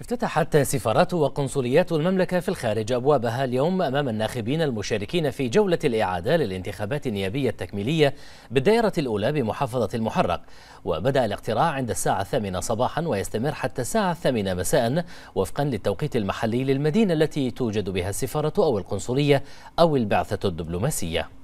افتتحت سفارات وقنصليات المملكة في الخارج أبوابها اليوم أمام الناخبين المشاركين في جولة الإعادة للانتخابات النيابية التكميلية بالدائرة الأولى بمحافظة المحرق وبدأ الاقتراع عند الساعة الثامنة صباحا ويستمر حتى الساعة الثامنة مساء وفقا للتوقيت المحلي للمدينة التي توجد بها السفارة أو القنصلية أو البعثة الدبلوماسية